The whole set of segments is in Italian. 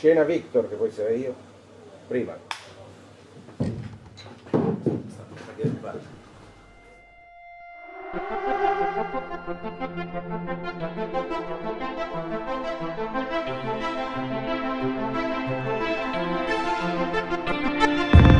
Scena Victor, che poi sarei io, prima. Thank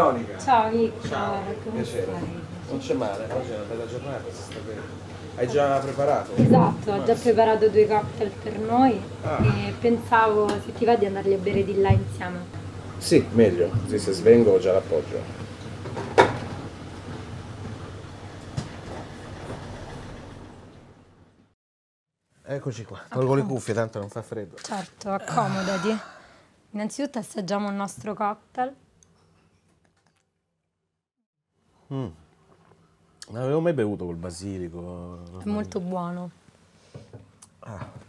Veronica. Ciao Ricco. Ciao, piacere. Non c'è male, oggi è una bella giornata, si sta bene. Hai già preparato? Esatto, ho già preparato due cocktail per noi ah. e pensavo se ti va di andarli a bere di là insieme. Sì, meglio, così se svengo già l'appoggio. Eccoci qua, tolgo le cuffie, tanto non fa freddo. Certo, accomodati. Innanzitutto assaggiamo il nostro cocktail. Mm. Non avevo mai bevuto col basilico. È molto buono. Ah.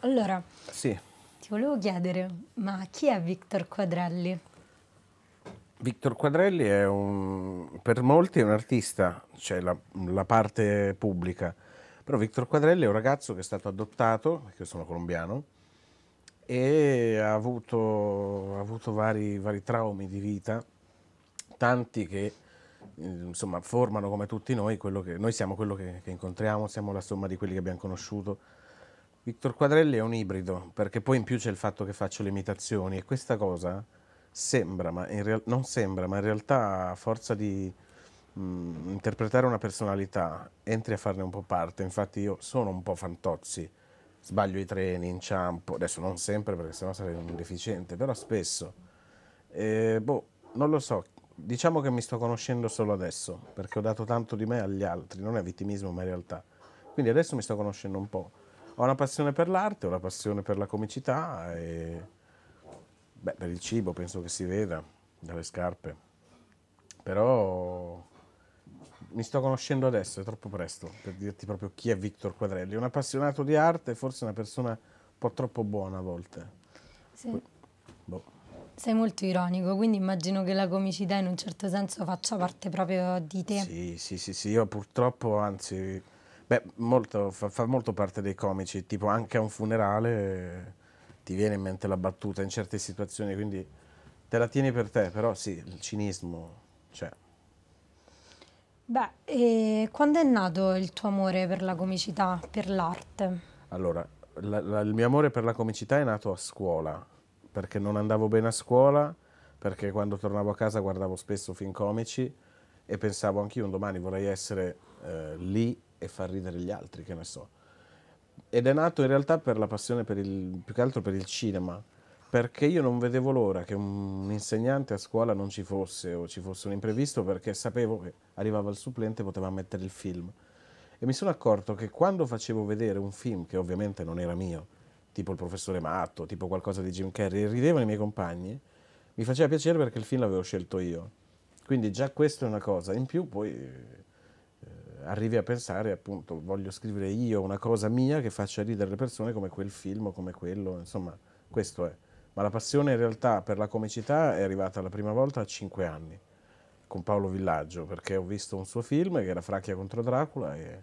Allora, sì. ti volevo chiedere, ma chi è Victor Quadrelli? Victor Quadrelli è un, per molti è un artista, cioè la, la parte pubblica, però Victor Quadrelli è un ragazzo che è stato adottato, io sono colombiano, e ha avuto, ha avuto vari, vari traumi di vita tanti che mm, insomma, formano come tutti noi, quello che, noi siamo quello che, che, incontriamo, siamo la somma di quelli che abbiamo conosciuto. Victor Quadrelli è un ibrido, perché poi in più c'è il fatto che faccio le imitazioni e questa cosa sembra, ma non sembra, ma in realtà a forza di mh, mm, interpretare una personalità entri a farne un po' parte, infatti io sono un po' fantozzi, sbaglio i treni, inciampo, adesso non sempre perché sennò sarei un deficiente, però spesso. E, eh, boh, non lo so, diciamo che mi sto conoscendo solo adesso, perché ho dato tanto di me agli altri, non è vittimismo ma è realtà. Quindi adesso mi sto conoscendo un po'. Ho una passione per l'arte, ho una passione per la comicità e beh, per il cibo penso che si veda dalle scarpe. Però mi sto conoscendo adesso, è troppo presto per dirti proprio chi è Victor Quadrelli. un appassionato di arte, forse una persona un po' troppo buona a volte. Sì. Boh. Sei molto ironico, quindi immagino che la comicità in un certo senso faccia parte proprio di te. Sì, sì, sì, sì. io purtroppo, anzi, beh, molto, fa, fa, molto parte dei comici, tipo anche a un funerale ti viene in mente la battuta in certe situazioni, quindi te la tieni per te, però sì, il cinismo c'è. Beh, e quando è nato il tuo amore per la comicità, per l'arte? Allora, la, la, il mio amore per la comicità è nato a scuola, perché non andavo bene a scuola, perché quando tornavo a casa guardavo spesso film comici e pensavo anch'io un domani vorrei essere eh, lì e far ridere gli altri, che ne so. Ed è nato in realtà per la passione per il, più che altro per il cinema, perché io non vedevo l'ora che un insegnante a scuola non ci fosse o ci fosse un imprevisto perché sapevo che arrivava il supplente e poteva mettere il film. E mi sono accorto che quando facevo vedere un film, che ovviamente non era mio, tipo il professore Matto, tipo qualcosa di Jim Carrey, ridevano i miei compagni, mi faceva piacere perché il film l'avevo scelto io. Quindi già questa è una cosa, in più poi eh, arrivi a pensare appunto voglio scrivere io una cosa mia che faccia ridere le persone come quel film o come quello, insomma questo è. Ma la passione in realtà per la comicità è arrivata la prima volta a cinque anni con Paolo Villaggio perché ho visto un suo film che era Fracchia contro Dracula e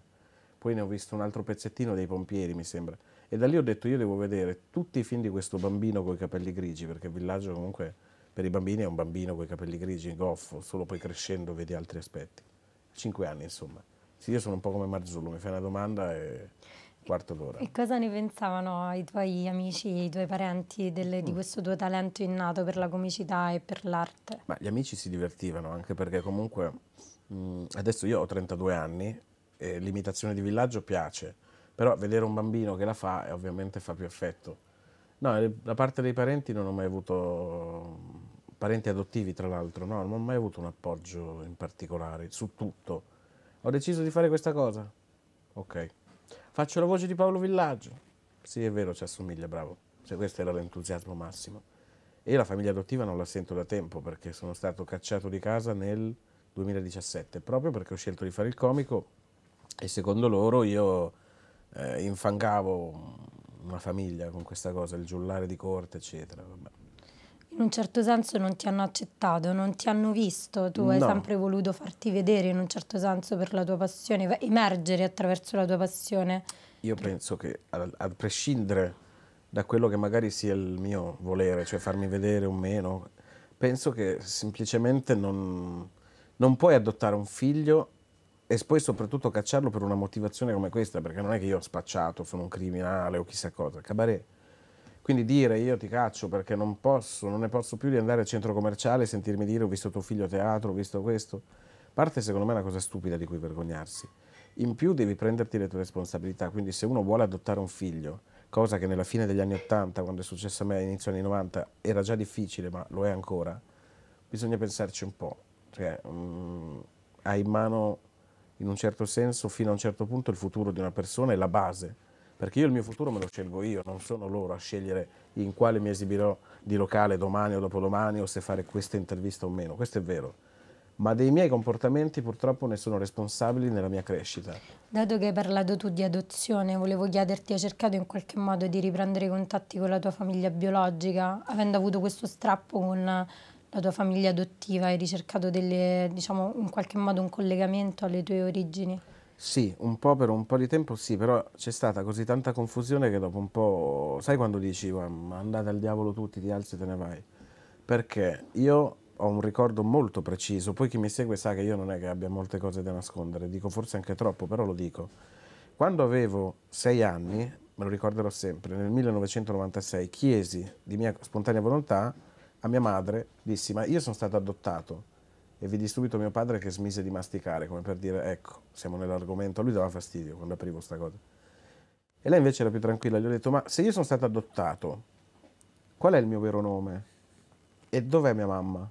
poi ne ho visto un altro pezzettino dei pompieri mi sembra e da lì ho detto io devo vedere tutti i film di questo bambino con i capelli grigi, perché il villaggio comunque per i bambini è un bambino con i capelli grigi, goffo, solo poi crescendo vedi altri aspetti. Cinque anni insomma. Sì, io sono un po' come Marzullo, mi fai una domanda e quarto d'ora. E cosa ne pensavano i tuoi amici, i tuoi parenti delle, di mm. questo tuo talento innato per la comicità e per l'arte? Ma gli amici si divertivano anche perché comunque mh, mm, adesso io ho 32 anni e l'imitazione di villaggio piace però vedere un bambino che la fa eh, ovviamente fa più effetto. No, eh, da parte dei parenti non ho mai avuto, parenti adottivi tra l'altro, no, non ho mai avuto un appoggio in particolare su tutto. Ho deciso di fare questa cosa? Ok. Faccio la voce di Paolo Villaggio? Sì, è vero, ci assomiglia, bravo. Cioè, questo era l'entusiasmo massimo. E la famiglia adottiva non la sento da tempo perché sono stato cacciato di casa nel 2017, proprio perché ho scelto di fare il comico e secondo loro io eh, infangavo una famiglia con questa cosa, il giullare di corte, eccetera. Vabbè. In un certo senso non ti hanno accettato, non ti hanno visto, tu no. hai sempre voluto farti vedere in un certo senso per la tua passione, emergere attraverso la tua passione. Io penso che a, a prescindere da quello che magari sia il mio volere, cioè farmi vedere o meno, penso che semplicemente non, non puoi adottare un figlio e poi soprattutto cacciarlo per una motivazione come questa, perché non è che io ho spacciato, sono un criminale o chissà cosa, cabaret. Quindi dire io ti caccio perché non posso, non ne posso più di andare al centro commerciale e sentirmi dire ho visto tuo figlio a teatro, ho visto questo, parte secondo me è una cosa stupida di cui vergognarsi. In più devi prenderti le tue responsabilità, quindi se uno vuole adottare un figlio, cosa che nella fine degli anni 80, quando è successa a me all'inizio degli anni 90, era già difficile ma lo è ancora, bisogna pensarci un po'. Cioè, mh, mm, hai in mano in un certo senso, fino a un certo punto, il futuro di una persona è la base. Perché io il mio futuro me lo scelgo io, non sono loro a scegliere in quale mi esibirò di locale domani o dopodomani o se fare questa intervista o meno. Questo è vero. Ma dei miei comportamenti purtroppo ne sono responsabili nella mia crescita. Dato che hai parlato tu di adozione, volevo chiederti, hai cercato in qualche modo di riprendere i contatti con la tua famiglia biologica, avendo avuto questo strappo con la tua famiglia adottiva, hai ricercato delle, diciamo, in qualche modo un collegamento alle tue origini? Sì, un po' per un po' di tempo sì, però c'è stata così tanta confusione che dopo un po'... Sai quando dici, andate al diavolo tutti, ti alzi e te ne vai? Perché io ho un ricordo molto preciso, poi chi mi segue sa che io non è che abbia molte cose da nascondere, dico forse anche troppo, però lo dico. Quando avevo sei anni, me lo ricorderò sempre, nel 1996 chiesi di mia spontanea volontà a mia madre dissi, ma io sono stato adottato. E vidi subito mio padre che smise di masticare, come per dire, ecco, siamo nell'argomento. lui dava fastidio quando aprivo questa cosa. E lei invece era più tranquilla, gli ho detto, ma se io sono stato adottato, qual è il mio vero nome? E dov'è mia mamma?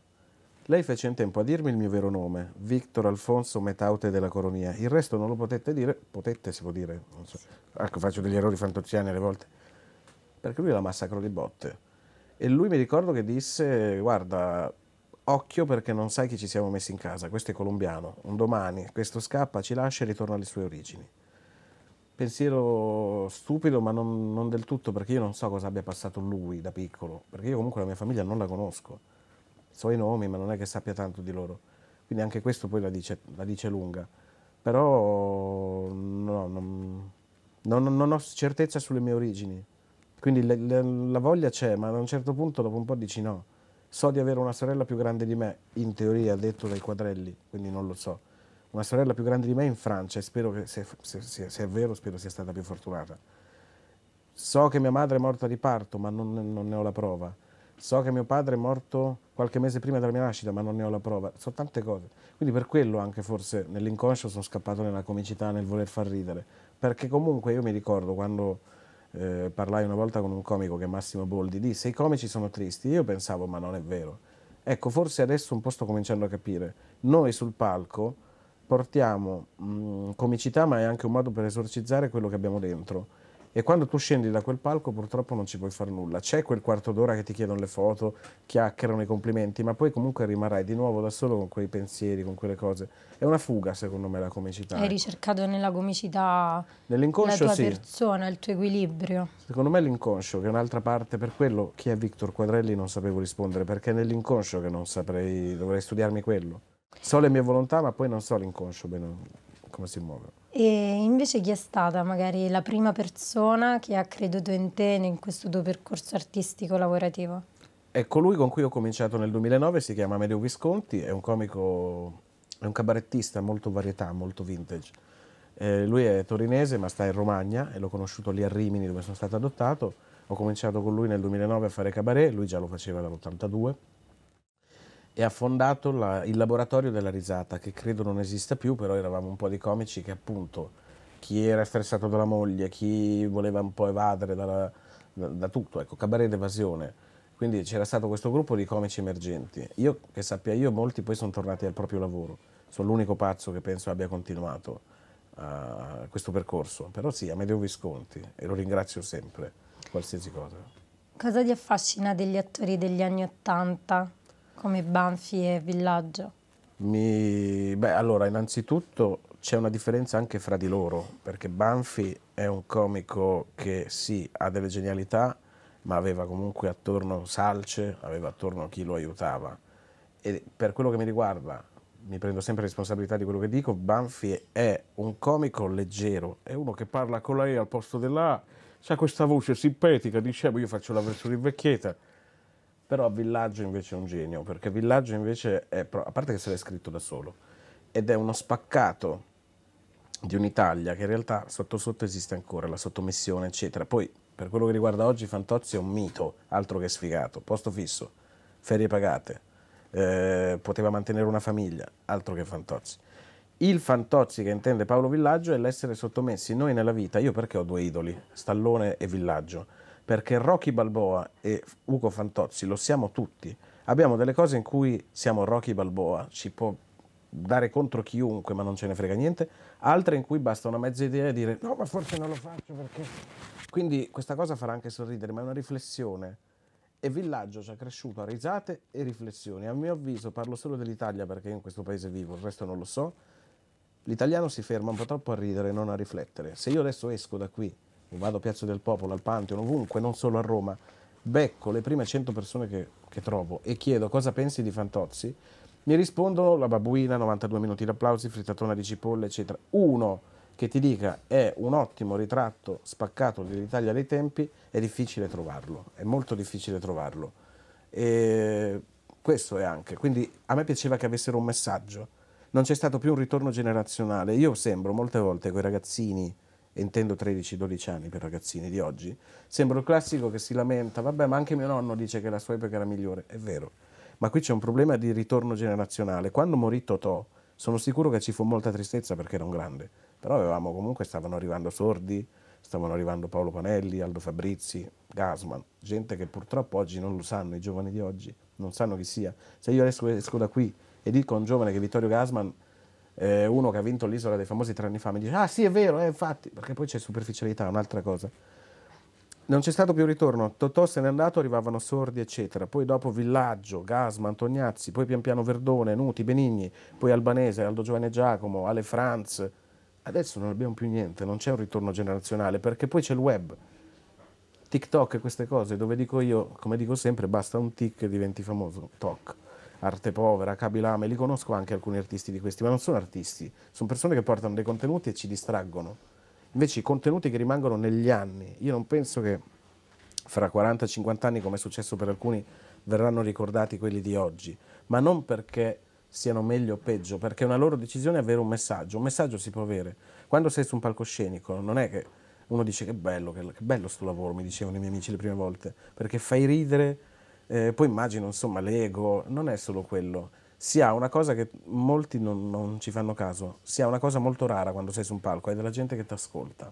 Lei fece in tempo a dirmi il mio vero nome, Victor Alfonso Metaute della Coronia. Il resto non lo potette dire, potete si può dire, so. Ecco, faccio degli errori fantozziani alle volte. Perché lui la massacro di botte e lui mi ricordo che disse, guarda, occhio perché non sai chi ci siamo messi in casa, questo è colombiano, un domani, questo scappa, ci lascia e ritorna alle sue origini. Pensiero stupido, ma non, non del tutto, perché io non so cosa abbia passato lui da piccolo, perché io comunque la mia famiglia non la conosco, so i nomi, ma non è che sappia tanto di loro. Quindi anche questo poi la dice, la dice lunga. Però no, non, non, non ho certezza sulle mie origini. Quindi la, la, la voglia c'è, ma ad un certo punto dopo un po' dici no. So di avere una sorella più grande di me, in teoria detto dai quadrelli, quindi non lo so. Una sorella più grande di me in Francia e spero che, se, se, se, se è vero, spero sia stata più fortunata. So che mia madre è morta di parto, ma non, non ne ho la prova. So che mio padre è morto qualche mese prima della mia nascita, ma non ne ho la prova. So tante cose. Quindi per quello anche forse nell'inconscio sono scappato nella comicità, nel voler far ridere. Perché comunque io mi ricordo quando eh, parlai una volta con un comico che è Massimo Boldi, disse i comici sono tristi, io pensavo ma non è vero. Ecco, forse adesso un po' sto cominciando a capire, noi sul palco portiamo mh, mm, comicità ma è anche un modo per esorcizzare quello che abbiamo dentro e quando tu scendi da quel palco purtroppo non ci puoi fare nulla. C'è quel quarto d'ora che ti chiedono le foto, chiacchierano i complimenti, ma poi comunque rimarrai di nuovo da solo con quei pensieri, con quelle cose. È una fuga secondo me la comicità. Hai eh. ricercato nella comicità la tua sì. persona, il tuo equilibrio. Secondo me l'inconscio, che è un'altra parte, per quello chi è Victor Quadrelli non sapevo rispondere, perché è nell'inconscio che non saprei, dovrei studiarmi quello. So le mie volontà, ma poi non so l'inconscio bene come si muove. E invece chi è stata magari la prima persona che ha creduto in te in questo tuo percorso artistico lavorativo? È colui con cui ho cominciato nel 2009, si chiama Medeo Visconti, è un comico, è un cabarettista molto varietà, molto vintage. Eh, lui è torinese ma sta in Romagna e l'ho conosciuto lì a Rimini dove sono stato adottato. Ho cominciato con lui nel 2009 a fare cabaret, lui già lo faceva dall'82 e ha fondato la, il laboratorio della risata, che credo non esista più, però eravamo un po' di comici che appunto chi era stressato dalla moglie, chi voleva un po' evadere dalla, da, da, tutto, ecco, cabaret d'evasione. Quindi c'era stato questo gruppo di comici emergenti. Io, che sappia io, molti poi sono tornati al proprio lavoro. Sono l'unico pazzo che penso abbia continuato uh, questo percorso. Però sì, Amedeo Visconti, e lo ringrazio sempre, qualsiasi cosa. Cosa ti affascina degli attori degli anni Ottanta? Come Banfi e Villaggio? Mi... Beh, allora, innanzitutto c'è una differenza anche fra di loro, perché Banfi è un comico che sì, ha delle genialità, ma aveva comunque attorno Salce, aveva attorno chi lo aiutava. E per quello che mi riguarda, mi prendo sempre responsabilità di quello che dico, Banfi è un comico leggero, è uno che parla con la E al posto della A, ha questa voce simpatica, dicevo io faccio la versione vecchietta, però Villaggio invece è un genio, perché Villaggio invece è, a parte che se l'è scritto da solo, ed è uno spaccato di un'Italia che in realtà sotto sotto esiste ancora, la sottomissione, eccetera. Poi, per quello che riguarda oggi, Fantozzi è un mito, altro che sfigato, posto fisso, ferie pagate, eh, poteva mantenere una famiglia, altro che Fantozzi. Il Fantozzi che intende Paolo Villaggio è l'essere sottomessi noi nella vita. Io perché ho due idoli, Stallone e Villaggio? perché Rocky Balboa e Ugo Fantozzi lo siamo tutti. Abbiamo delle cose in cui siamo Rocky Balboa, ci può dare contro chiunque, ma non ce ne frega niente, altre in cui basta una mezza idea e dire no, ma forse non lo faccio perché... Quindi questa cosa farà anche sorridere, ma è una riflessione. E Villaggio ci ha cresciuto a risate e riflessioni. A mio avviso, parlo solo dell'Italia perché in questo paese vivo, il resto non lo so, l'italiano si ferma un po' troppo a ridere, non a riflettere. Se io adesso esco da qui vado a Piazza del Popolo, al Pantheon, ovunque, non solo a Roma, becco le prime 100 persone che, che trovo e chiedo cosa pensi di Fantozzi, mi rispondono la babuina, 92 minuti di d'applausi, frittatona di cipolle, eccetera. Uno che ti dica è un ottimo ritratto spaccato dell'Italia dei tempi, è difficile trovarlo, è molto difficile trovarlo. E questo è anche, quindi a me piaceva che avessero un messaggio, non c'è stato più un ritorno generazionale. Io sembro molte volte quei ragazzini intendo 13-12 anni per ragazzini di oggi, sembra il classico che si lamenta, vabbè ma anche mio nonno dice che la sua epoca era migliore, è vero, ma qui c'è un problema di ritorno generazionale. Quando morì Totò sono sicuro che ci fu molta tristezza perché era un grande, però avevamo comunque, stavano arrivando Sordi, stavano arrivando Paolo Panelli, Aldo Fabrizi, Gasman, gente che purtroppo oggi non lo sanno, i giovani di oggi non sanno chi sia. Se io adesso esco da qui e dico a un giovane che Vittorio Gasman eh, uno che ha vinto l'isola dei famosi tre anni fa mi dice ah sì è vero, eh, infatti, perché poi c'è superficialità, un'altra cosa. Non c'è stato più ritorno, Totò se n'è andato, arrivavano Sordi eccetera, poi dopo Villaggio, Gasma, Antoniazzi, poi pian piano Verdone, Nuti, Benigni, poi Albanese, Aldo Giovanni Giacomo, Ale Franz. Adesso non abbiamo più niente, non c'è un ritorno generazionale perché poi c'è il web. TikTok e queste cose dove dico io, come dico sempre, basta un tic e diventi famoso. Toc. Arte Povera, Kabilame, li conosco anche alcuni artisti di questi, ma non sono artisti, sono persone che portano dei contenuti e ci distraggono. Invece i contenuti che rimangono negli anni, io non penso che fra 40-50 anni, come è successo per alcuni, verranno ricordati quelli di oggi, ma non perché siano meglio o peggio, perché è una loro decisione avere un messaggio, un messaggio si può avere. Quando sei su un palcoscenico non è che uno dice che bello, che, che bello sto lavoro, mi dicevano i miei amici le prime volte, perché fai ridere eh, poi immagino, insomma, l'ego non è solo quello. Si ha una cosa che molti non, non ci fanno caso, si ha una cosa molto rara quando sei su un palco, è della gente che ti ascolta.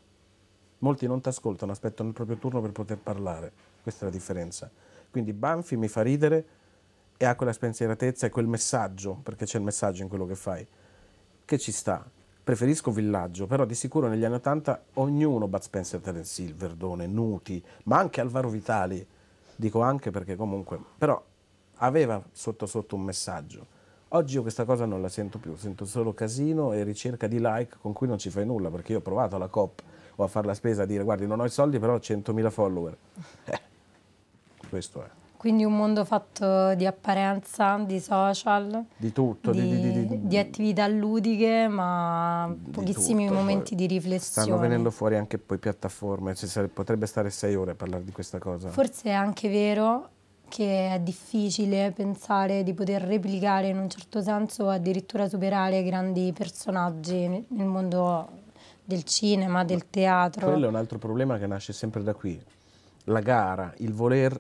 Molti non ti ascoltano, aspettano il proprio turno per poter parlare. Questa è la differenza. Quindi Banfi mi fa ridere e ha quella spensieratezza e quel messaggio, perché c'è il messaggio in quello che fai, che ci sta. Preferisco Villaggio, però di sicuro negli anni 80 ognuno, Bud Spencer, Terence Hill, Verdone, Nuti, ma anche Alvaro Vitali, dico anche perché comunque, però aveva sotto sotto un messaggio. Oggi io questa cosa non la sento più, sento solo casino e ricerca di like con cui non ci fai nulla, perché io ho provato alla COP o a fare la spesa a dire guardi non ho i soldi però ho 100.000 follower. Eh, questo è. Quindi un mondo fatto di apparenza, di social, di tutto, di, di, di attività ludiche, ma pochissimi tutto. momenti di riflessione. Stanno venendo fuori anche poi piattaforme, cioè, potrebbe stare sei ore a parlare di questa cosa. Forse è anche vero che è difficile pensare di poter replicare in un certo senso o addirittura superare grandi personaggi nel mondo del cinema, del teatro. Quello è un altro problema che nasce sempre da qui. La gara, il voler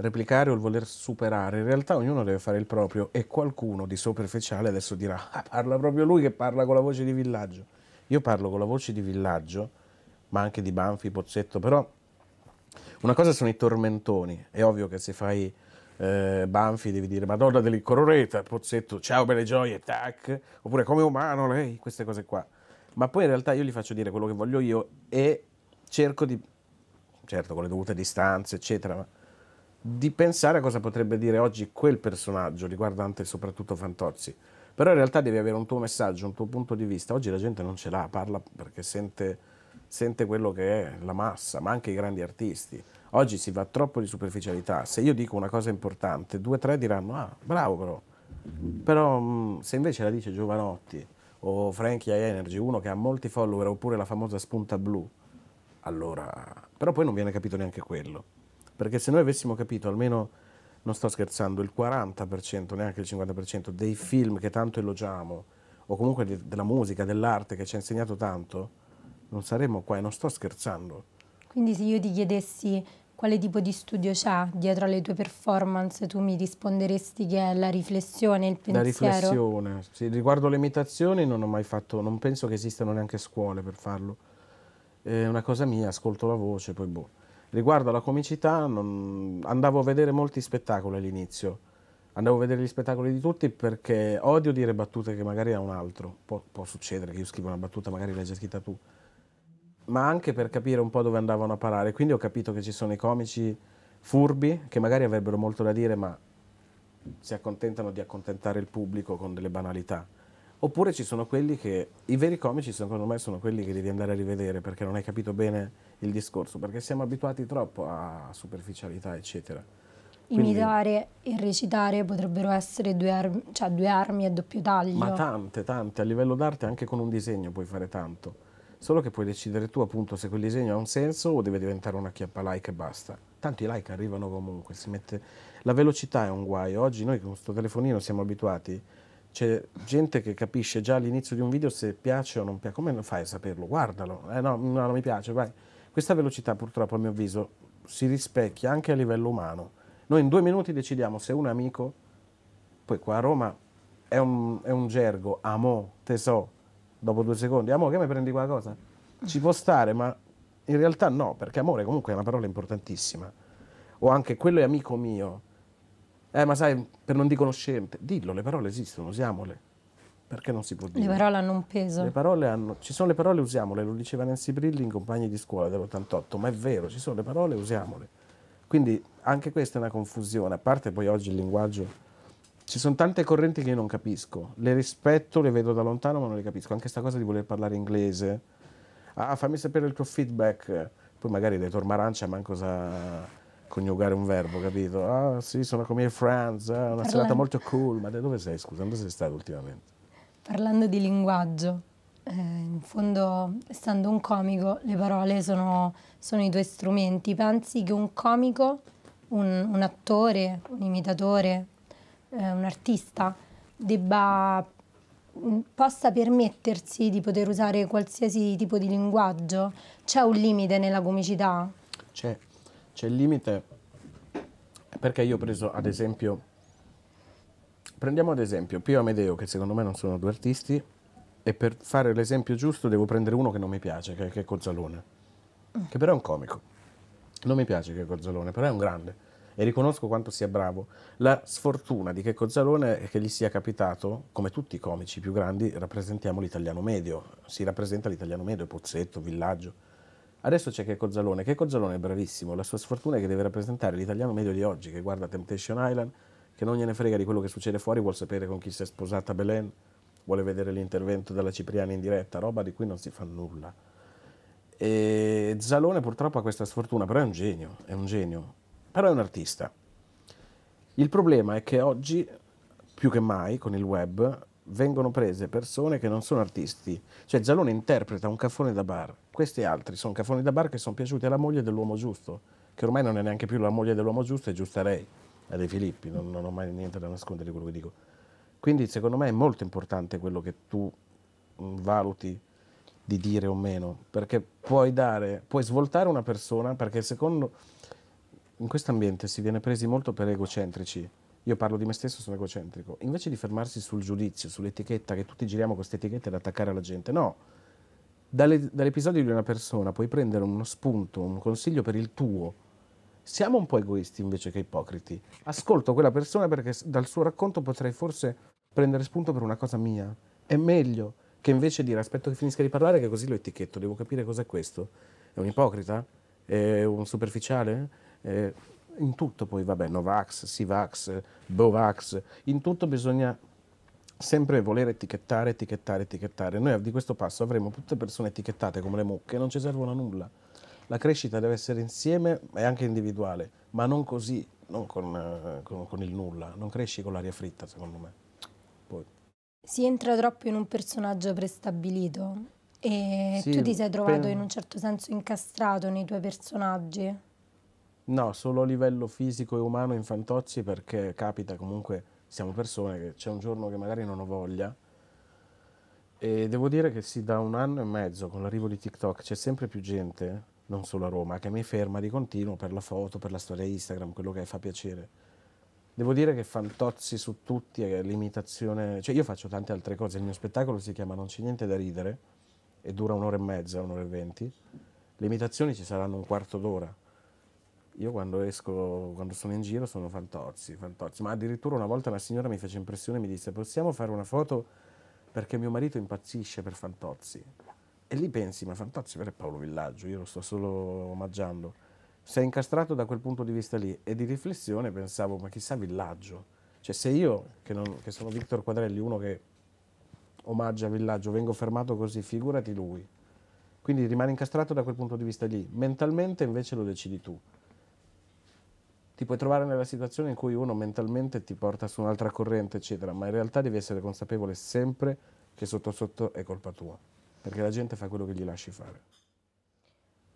replicare o il voler superare, in realtà ognuno deve fare il proprio e qualcuno di superficiale adesso dirà ah, parla proprio lui che parla con la voce di villaggio. Io parlo con la voce di villaggio, ma anche di Banfi, Pozzetto, però una cosa sono i tormentoni, è ovvio che se fai eh, Banfi devi dire Madonna dell'Incororeta, Pozzetto, ciao belle gioie, tac, oppure come umano lei, queste cose qua. Ma poi in realtà io gli faccio dire quello che voglio io e cerco di, certo con le dovute distanze, eccetera, ma di pensare a cosa potrebbe dire oggi quel personaggio riguardante soprattutto Fantozzi. Però in realtà devi avere un tuo messaggio, un tuo punto di vista. Oggi la gente non ce l'ha, parla perché sente, sente quello che è la massa, ma anche i grandi artisti. Oggi si va troppo di superficialità. Se io dico una cosa importante, due o tre diranno, ah, bravo però. Però mm, se invece la dice Giovanotti o Frankie Energy, uno che ha molti follower, oppure la famosa spunta blu, allora... Però poi non viene capito neanche quello. Perché se noi avessimo capito almeno, non sto scherzando, il 40%, neanche il 50% dei film che tanto elogiamo, o comunque di, della musica, dell'arte che ci ha insegnato tanto, non saremmo qua e non sto scherzando. Quindi se io ti chiedessi quale tipo di studio c'ha dietro alle tue performance, tu mi risponderesti che è la riflessione, il pensiero? La riflessione. Sì, riguardo le imitazioni non ho mai fatto, non penso che esistano neanche scuole per farlo. È una cosa mia, ascolto la voce, poi boh. Riguardo alla comicità, non... andavo a vedere molti spettacoli all'inizio, andavo a vedere gli spettacoli di tutti perché odio dire battute che magari a un altro, Pu può succedere che io scrivo una battuta, magari l'hai già scritta tu, ma anche per capire un po' dove andavano a parare, quindi ho capito che ci sono i comici furbi che magari avrebbero molto da dire ma si accontentano di accontentare il pubblico con delle banalità Oppure ci sono quelli che, i veri comici secondo me sono quelli che devi andare a rivedere perché non hai capito bene il discorso, perché siamo abituati troppo a superficialità, eccetera. Quindi, Imitare e recitare potrebbero essere due, armi, cioè due armi a doppio taglio. Ma tante, tante. A livello d'arte anche con un disegno puoi fare tanto. Solo che puoi decidere tu appunto se quel disegno ha un senso o deve diventare una chiappa like e basta. Tanti like arrivano comunque, mette... La velocità è un guaio. Oggi noi con questo telefonino siamo abituati c'è gente che capisce già all'inizio di un video se piace o non piace. Come fai a saperlo? Guardalo. Eh no, no, non mi piace, vai. Questa velocità purtroppo a mio avviso si rispecchia anche a livello umano. Noi in due minuti decidiamo se un amico, poi qua a Roma è un, è un gergo, amo, te dopo due secondi, amo che mi prendi qualcosa? Ci può stare, ma in realtà no, perché amore comunque è una parola importantissima. O anche quello è amico mio, eh, ma sai, per non di conoscente, dillo, le parole esistono, usiamole. Perché non si può dire? Le parole hanno un peso. Le parole hanno... Ci sono le parole, usiamole, lo diceva Nancy Brilli in compagni di scuola dell'88, ma è vero, ci sono le parole, usiamole. Quindi anche questa è una confusione, a parte poi oggi il linguaggio... Ci sono tante correnti che io non capisco, le rispetto, le vedo da lontano ma non le capisco, anche questa cosa di voler parlare inglese. Ah, fammi sapere il tuo feedback, poi magari dai tormarancia, arancia, ma cosa coniugare un verbo, capito? Ah sì, sono come i Franz, ah, eh, una Parlando. serata molto cool, ma da dove sei scusa? Dove sei stato ultimamente? Parlando di linguaggio, eh, in fondo, essendo un comico, le parole sono, sono i tuoi strumenti. Pensi che un comico, un, un attore, un imitatore, eh, un artista debba mm, possa permettersi di poter usare qualsiasi tipo di linguaggio? C'è un limite nella comicità? C'è, c'è il limite perché io ho preso ad esempio, prendiamo ad esempio Pio Amedeo, che secondo me non sono due artisti, e per fare l'esempio giusto devo prendere uno che non mi piace, che, che è Cozzalone, che però è un comico. Non mi piace che è Cozzalone, però è un grande e riconosco quanto sia bravo. La sfortuna di Checco Zalone è che gli sia capitato, come tutti i comici più grandi, rappresentiamo l'italiano medio, si rappresenta l'italiano medio, Pozzetto, Villaggio. Adesso c'è Checo Zalone. Checo Zalone è bravissimo. La sua sfortuna è che deve rappresentare l'italiano medio di oggi che guarda Temptation Island, che non gliene frega di quello che succede fuori, vuole sapere con chi si è sposata Belen, vuole vedere l'intervento della Cipriani in diretta, roba di cui non si fa nulla. E Zalone purtroppo ha questa sfortuna, però è un genio, è un genio, però è un artista. Il problema è che oggi, più che mai, con il web, vengono prese persone che non sono artisti. Cioè Zalone interpreta un caffone da bar. Questi altri sono caffoni da bar che sono piaciuti alla moglie dell'uomo giusto, che ormai non è neanche più la moglie dell'uomo giusto, è giusta lei, a De Filippi, non, non ho mai niente da nascondere di quello che dico. Quindi secondo me è molto importante quello che tu mm, valuti di dire o meno, perché puoi, dare, puoi svoltare una persona, perché secondo in questo ambiente si viene presi molto per egocentrici io parlo di me stesso, sono egocentrico, invece di fermarsi sul giudizio, sull'etichetta, che tutti giriamo con queste etichette ad attaccare la gente, no. dall'episodio di una persona puoi prendere uno spunto, un consiglio per il tuo. Siamo un po' egoisti invece che ipocriti. Ascolto quella persona perché dal suo racconto potrei forse prendere spunto per una cosa mia. È meglio che invece dire aspetto che finisca di parlare che così lo etichetto, devo capire cos'è questo. È un ipocrita? È un superficiale? Eh, in tutto poi, vabbè, Novax, Sivax, Bovax, in tutto bisogna sempre voler etichettare, etichettare, etichettare. Noi di questo passo avremo tutte persone etichettate come le mucche, non ci servono a nulla. La crescita deve essere insieme e anche individuale, ma non così, non con, con, con il nulla. Non cresci con l'aria fritta, secondo me. Poi. Si entra troppo in un personaggio prestabilito e sì, tu ti sei trovato per... in un certo senso incastrato nei tuoi personaggi. No, solo a livello fisico e umano in fantozzi perché capita comunque, siamo persone, che c'è un giorno che magari non ho voglia. E devo dire che sì, da un anno e mezzo con l'arrivo di TikTok c'è sempre più gente, non solo a Roma, che mi ferma di continuo per la foto, per la storia Instagram, quello che fa piacere. Devo dire che fantozzi su tutti è l'imitazione, cioè io faccio tante altre cose, il mio spettacolo si chiama Non c'è niente da ridere e dura un'ora e mezza, un'ora e venti, le imitazioni ci saranno un quarto d'ora io quando esco, quando sono in giro sono fantozzi, fantozzi. Ma addirittura una volta una signora mi fece impressione e mi disse possiamo fare una foto perché mio marito impazzisce per fantozzi. E lì pensi, ma fantozzi vero è Paolo Villaggio, io lo sto solo omaggiando. Sei incastrato da quel punto di vista lì e di riflessione pensavo, ma chissà Villaggio. Cioè se io, che, non, che sono Victor Quadrelli, uno che omaggia Villaggio, vengo fermato così, figurati lui. Quindi rimane incastrato da quel punto di vista lì. Mentalmente invece lo decidi tu ti puoi trovare nella situazione in cui uno mentalmente ti porta su un'altra corrente, eccetera, ma in realtà devi essere consapevole sempre che sotto sotto è colpa tua, perché la gente fa quello che gli lasci fare.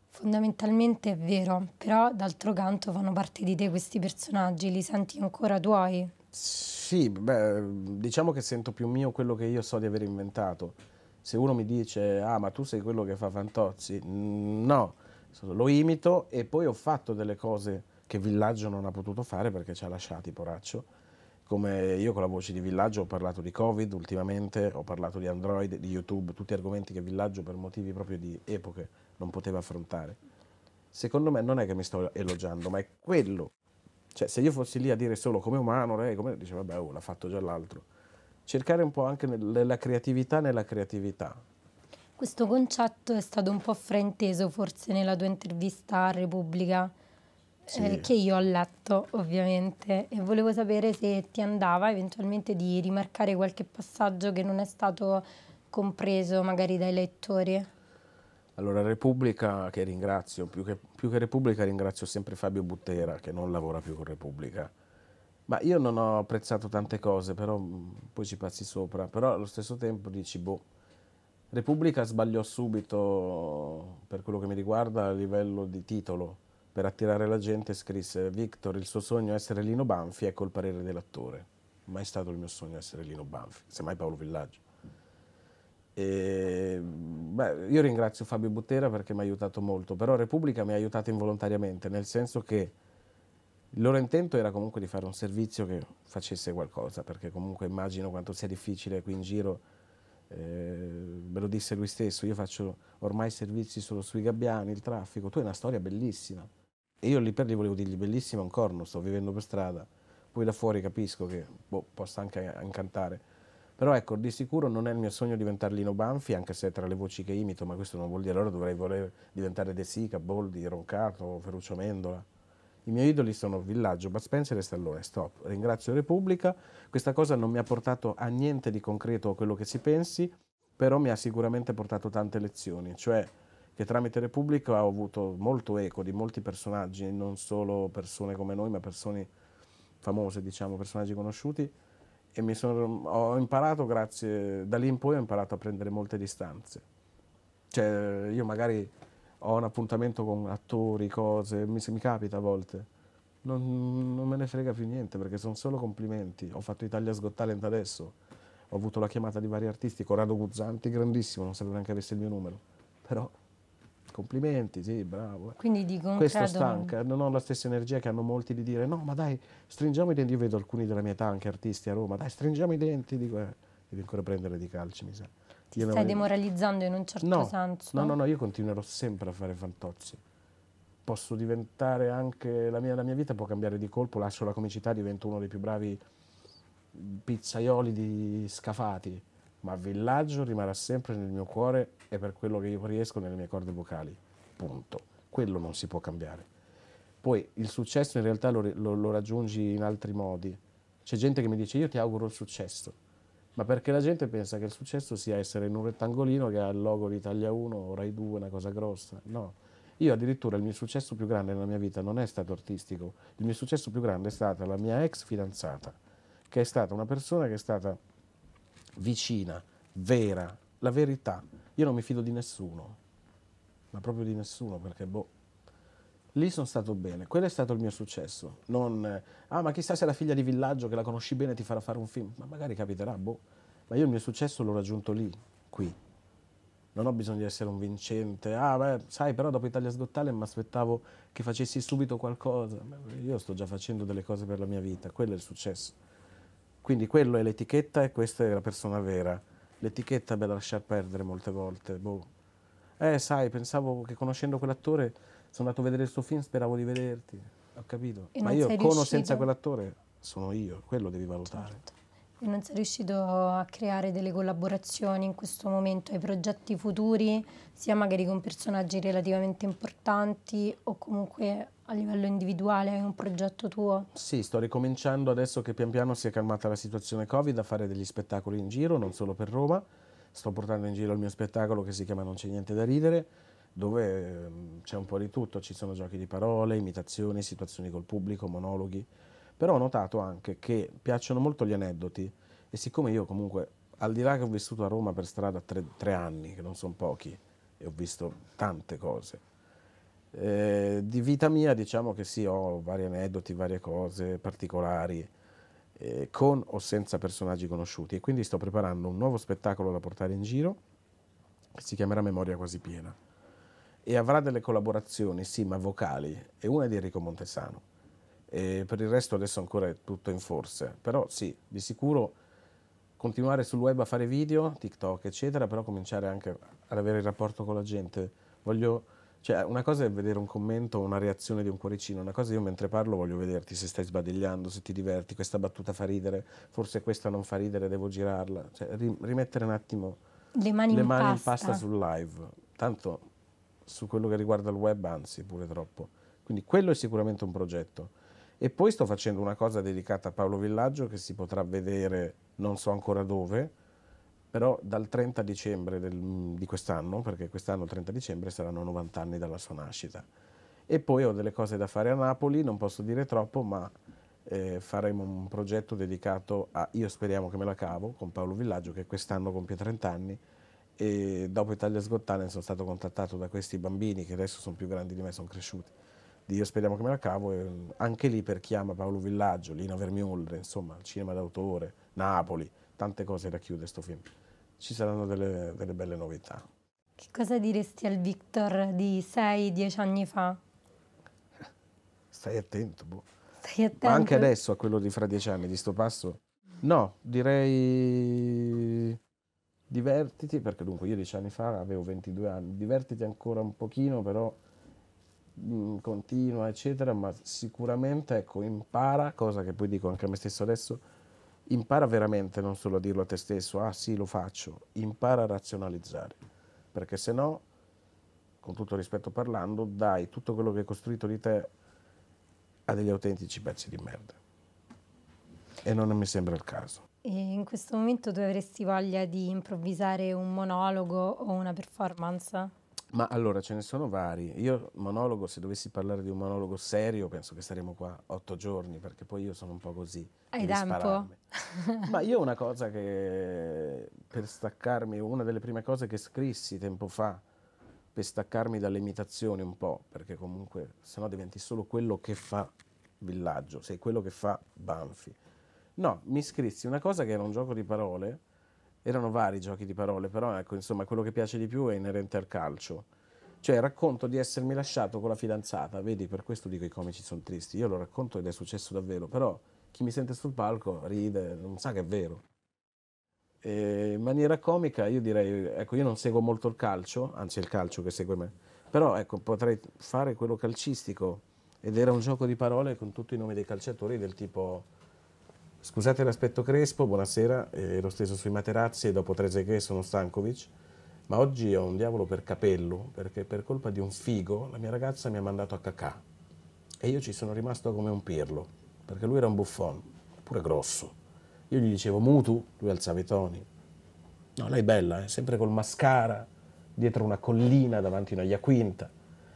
Fondamentalmente è vero, però d'altro canto fanno parte di te questi personaggi, li senti ancora tuoi? Sì, beh, diciamo che sento più mio quello che io so di aver inventato. Se uno mi dice, ah ma tu sei quello che fa Fantozzi, no, lo imito e poi ho fatto delle cose che Villaggio non ha potuto fare perché ci ha lasciati, poraccio. Come io con la voce di Villaggio ho parlato di Covid ultimamente, ho parlato di Android, di YouTube, tutti argomenti che Villaggio per motivi proprio di epoche non poteva affrontare. Secondo me non è che mi sto elogiando, ma è quello. Cioè, se io fossi lì a dire solo come umano, lei come dice, vabbè, oh, l'ha fatto già l'altro. Cercare un po' anche nella creatività, nella creatività, questo concetto è stato un po' frainteso forse nella tua intervista a Repubblica, sì. eh, che io ho letto ovviamente e volevo sapere se ti andava eventualmente di rimarcare qualche passaggio che non è stato compreso magari dai lettori. Allora, Repubblica, che ringrazio, più che, più che Repubblica ringrazio sempre Fabio Buttera, che non lavora più con Repubblica. Ma io non ho apprezzato tante cose, però mm, poi ci passi sopra. Però allo stesso tempo dici, boh, Repubblica sbagliò subito, per quello che mi riguarda, a livello di titolo per attirare la gente scrisse Victor il suo sogno è essere Lino Banfi, ecco il parere dell'attore. Mai stato il mio sogno essere Lino Banfi, semmai Paolo Villaggio. E, beh, io ringrazio Fabio Buttera perché mi ha aiutato molto, però Repubblica mi ha aiutato involontariamente, nel senso che il loro intento era comunque di fare un servizio che facesse qualcosa, perché comunque immagino quanto sia difficile qui in giro, eh, me lo disse lui stesso, io faccio ormai servizi solo sui gabbiani, il traffico, tu hai una storia bellissima e io lì per lì volevo dirgli, bellissimo corno, sto vivendo per strada, poi da fuori capisco che boh, possa anche incantare. Però ecco, di sicuro non è il mio sogno diventare Lino Banfi, anche se tra le voci che imito, ma questo non vuol dire, allora dovrei voler diventare De Sica, Boldi, Roncato, Ferruccio Mendola. I miei idoli sono Villaggio, Bud Spencer e Stallone, stop. Ringrazio Repubblica, questa cosa non mi ha portato a niente di concreto o quello che si pensi, però mi ha sicuramente portato tante lezioni, cioè che tramite Repubblica ho avuto molto eco di molti personaggi, non solo persone come noi, ma persone famose, diciamo, personaggi conosciuti, e mi sono, ho imparato, grazie, da lì in poi ho imparato a prendere molte distanze. Cioè, io magari ho un appuntamento con attori, cose, mi, mi capita a volte, non, non, me ne frega più niente perché sono solo complimenti. Ho fatto Italia's Got Talent adesso, ho avuto la chiamata di vari artisti, Corrado Guzzanti, grandissimo, non sapevo neanche avesse il mio numero, però Complimenti, sì, bravo. Quindi dico, Questo stanca, non ho la stessa energia che hanno molti di dire no, ma dai, stringiamo i denti. Io vedo alcuni della mia età, anche artisti a Roma, dai, stringiamo i denti. Dico, eh, devi ancora prendere di calci, mi sa. Ti io stai demoralizzando in un certo no, senso. No, no, no, io continuerò sempre a fare fantozzi. Posso diventare anche, la mia, la mia vita può cambiare di colpo, lascio la comicità, divento uno dei più bravi pizzaioli di scafati ma villaggio rimarrà sempre nel mio cuore e per quello che io riesco nelle mie corde vocali. Punto. Quello non si può cambiare. Poi il successo in realtà lo, lo, lo raggiungi in altri modi. C'è gente che mi dice io ti auguro il successo, ma perché la gente pensa che il successo sia essere in un rettangolino che ha il logo di Italia 1, Rai 2, una cosa grossa. No, io addirittura il mio successo più grande nella mia vita non è stato artistico, il mio successo più grande è stata la mia ex fidanzata, che è stata una persona che è stata vicina, vera, la verità. Io non mi fido di nessuno, ma proprio di nessuno perché boh. Lì sono stato bene, quello è stato il mio successo. Non, ah, ma chissà se la figlia di villaggio che la conosci bene ti farà fare un film. Ma magari capiterà, boh. Ma io il mio successo l'ho raggiunto lì, qui. Non ho bisogno di essere un vincente. Ah, beh, sai, però dopo Italia Sgottale mi aspettavo che facessi subito qualcosa. Io sto già facendo delle cose per la mia vita, quello è il successo. Quindi quello è l'etichetta e questa è la persona vera. L'etichetta me la lascia perdere molte volte. Boh. Eh, sai, pensavo che conoscendo quell'attore sono andato a vedere il suo film, speravo di vederti. Ho capito. E Ma io con o senza quell'attore sono io, quello devi valutare. Certo. E non sei riuscito a creare delle collaborazioni in questo momento ai progetti futuri, sia magari con personaggi relativamente importanti o comunque a livello individuale hai un progetto tuo? Sì, sto ricominciando adesso che pian piano si è calmata la situazione Covid a fare degli spettacoli in giro, non solo per Roma. Sto portando in giro il mio spettacolo che si chiama Non c'è niente da ridere, dove ehm, c'è un po' di tutto, ci sono giochi di parole, imitazioni, situazioni col pubblico, monologhi. Però ho notato anche che piacciono molto gli aneddoti e siccome io comunque, al di là che ho vissuto a Roma per strada tre, tre anni, che non sono pochi, e ho visto tante cose, eh, di vita mia diciamo che sì, ho vari aneddoti, varie cose particolari, eh, con o senza personaggi conosciuti e quindi sto preparando un nuovo spettacolo da portare in giro che si chiamerà Memoria quasi piena e avrà delle collaborazioni, sì, ma vocali e una è di Enrico Montesano. E per il resto adesso ancora è tutto in forze però sì, di sicuro continuare sul web a fare video, TikTok eccetera, però cominciare anche ad avere il rapporto con la gente. Voglio cioè, una cosa è vedere un commento o una reazione di un cuoricino, una cosa io mentre parlo voglio vederti se stai sbadigliando, se ti diverti, questa battuta fa ridere, forse questa non fa ridere, devo girarla. Cioè, rimettere un attimo le mani, le in, mani pasta. in pasta sul live. Tanto su quello che riguarda il web, anzi, pure troppo. Quindi quello è sicuramente un progetto. E poi sto facendo una cosa dedicata a Paolo Villaggio che si potrà vedere non so ancora dove, però dal 30 dicembre del, mm, di quest'anno, perché quest'anno il 30 dicembre saranno 90 anni dalla sua nascita. E poi ho delle cose da fare a Napoli, non posso dire troppo, ma eh, faremo un progetto dedicato a Io speriamo che me la cavo con Paolo Villaggio che quest'anno compie 30 anni e dopo Italia Sgottane sono stato contattato da questi bambini che adesso sono più grandi di me, sono cresciuti. Di Io speriamo che me la cavo, e mm, anche lì per chi ama Paolo Villaggio, Lina Vermiuldre, insomma, cinema d'autore, Napoli, tante cose da chiudere sto film ci saranno delle, delle belle novità. Che cosa diresti al Victor di 6-10 anni fa? Stai attento, boh. Stai attento. Ma anche adesso a quello di fra 10 anni, di sto passo? No, direi divertiti, perché dunque io 10 anni fa avevo 22 anni, divertiti ancora un pochino, però mm, continua, eccetera, ma sicuramente, ecco, impara, cosa che poi dico anche a me stesso adesso, impara veramente non solo a dirlo a te stesso, ah sì lo faccio, impara a razionalizzare, perché se no, con tutto rispetto parlando, dai tutto quello che hai costruito di te a degli autentici pezzi di merda. E non mi sembra il caso. E in questo momento tu avresti voglia di improvvisare un monologo o una performance? Ma allora ce ne sono vari. Io monologo, se dovessi parlare di un monologo serio, penso che saremo qua otto giorni, perché poi io sono un po' così. Hai dampo? Ma io una cosa che, per staccarmi, una delle prime cose che scrissi tempo fa, per staccarmi dalle imitazioni un po', perché comunque sennò diventi solo quello che fa Villaggio, sei quello che fa Banfi. No, mi scrissi una cosa che era un gioco di parole, erano vari giochi di parole, però ecco, insomma, quello che piace di più è inerente al calcio. Cioè, racconto di essermi lasciato con la fidanzata, vedi, per questo dico i comici sono tristi. Io lo racconto ed è successo davvero, però chi mi sente sul palco ride, non sa che è vero. E in maniera comica, io direi, ecco, io non seguo molto il calcio, anzi è il calcio che segue me, però ecco, potrei fare quello calcistico ed era un gioco di parole con tutti i nomi dei calciatori del tipo Scusate l'aspetto crespo, buonasera, eh, lo steso sui materazzi e dopo Trezeguet sono Stankovic, ma oggi ho un diavolo per capello perché per colpa di un figo la mia ragazza mi ha mandato a cacà e io ci sono rimasto come un pirlo perché lui era un buffon, pure grosso. Io gli dicevo mutu, lui alzava i toni. No, lei è bella, eh? sempre col mascara, dietro una collina davanti a una Iaquinta,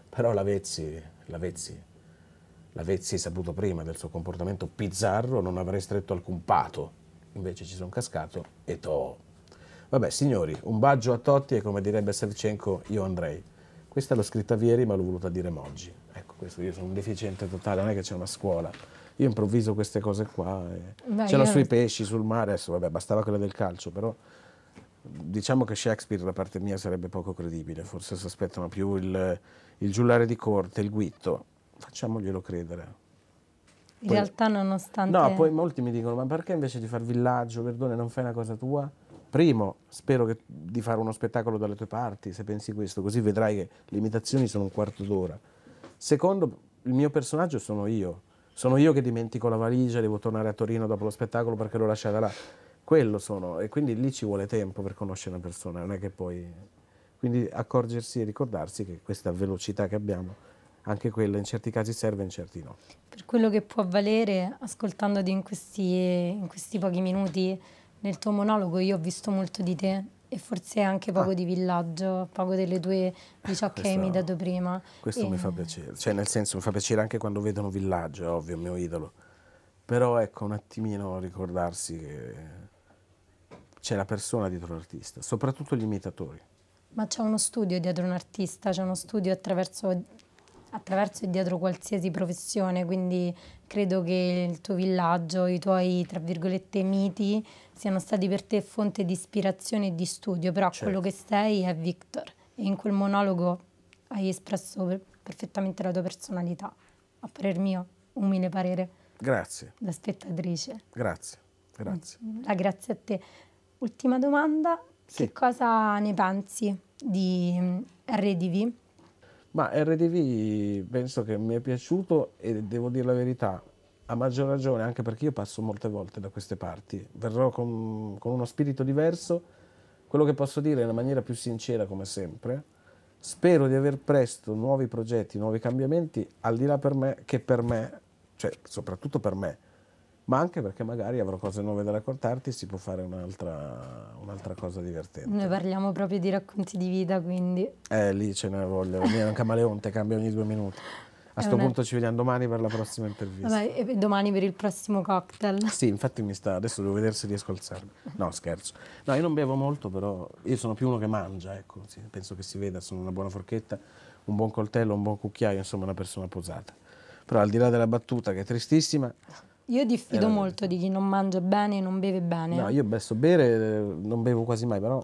però la Vezzi, la Vezzi l'avessi saputo prima del suo comportamento bizzarro non avrei stretto alcun pato. Invece ci sono cascato e to. Vabbè, signori, un baggio a Totti e come direbbe Savchenko, io andrei. Questa l'ho scritta ieri, ma l'ho voluta dire oggi. Ecco, questo io sono un deficiente totale, non è che c'è una scuola. Io improvviso queste cose qua. E... Ce l'ho sui pesci, sul mare, adesso vabbè, bastava quella del calcio, però diciamo che Shakespeare da parte mia sarebbe poco credibile, forse si aspettano più il, il giullare di corte, il guitto facciamoglielo credere. In realtà nonostante... No, poi molti mi dicono, ma perché invece di far villaggio, perdone, non fai una cosa tua? Primo, spero che, di fare uno spettacolo dalle tue parti, se pensi questo, così vedrai che le imitazioni sono un quarto d'ora. Secondo, il mio personaggio sono io. Sono io che dimentico la valigia, devo tornare a Torino dopo lo spettacolo perché l'ho lasciata là. Quello sono, e quindi lì ci vuole tempo per conoscere una persona, non è che poi... Quindi accorgersi e ricordarsi che questa velocità che abbiamo anche quello in certi casi serve, in certi no. Per quello che può valere, ascoltandoti in questi, in questi pochi minuti nel tuo monologo, io ho visto molto di te e forse anche poco ah. di villaggio, poco delle tue, di ciò questo, che mi hai dato prima. Questo e... mi fa piacere, cioè nel senso mi fa piacere anche quando vedono villaggio, è ovvio, il mio idolo. Però ecco, un attimino ricordarsi che c'è la persona dietro l'artista, soprattutto gli imitatori. Ma c'è uno studio dietro un artista, c'è uno studio attraverso attraverso e dietro qualsiasi professione, quindi credo che il tuo villaggio, i tuoi, tra virgolette, miti siano stati per te fonte di ispirazione e di studio, però certo. quello che sei è Victor e in quel monologo hai espresso perfettamente la tua personalità, a parer mio, umile parere. Grazie. Da spettatrice. Grazie, grazie. Mm, la grazie a te. Ultima domanda, sì. che cosa ne pensi di mm, RDV? Ma RDV penso che mi è piaciuto e devo dire la verità, a maggior ragione anche perché io passo molte volte da queste parti, verrò con, con uno spirito diverso, quello che posso dire in maniera più sincera come sempre, spero di aver presto nuovi progetti, nuovi cambiamenti, al di là per me che per me, cioè soprattutto per me, ma anche perché magari avrò cose nuove da raccontarti, e si può fare un'altra, un'altra cosa divertente. Noi parliamo proprio di racconti di vita, quindi... Eh, lì ce n'è voglia, è un camaleonte, cambia ogni due minuti. A questo punto ci vediamo domani per la prossima intervista. Vabbè, domani per il prossimo cocktail. Sì, infatti mi sta, adesso devo vedere se riesco a alzarmi. No, scherzo. No, io non bevo molto, però io sono più uno che mangia, ecco, sì, penso che si veda, sono una buona forchetta, un buon coltello, un buon cucchiaio, insomma una persona posata. Però al di là della battuta che è tristissima, io diffido eh, molto di chi non mangia bene e non beve bene. No, io so bere, eh, non bevo quasi mai, però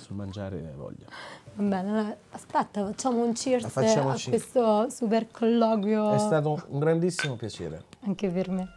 sul mangiare voglio. Va bene, aspetta, facciamo un cheers facciamo a questo super colloquio. È stato un grandissimo piacere. Anche per me.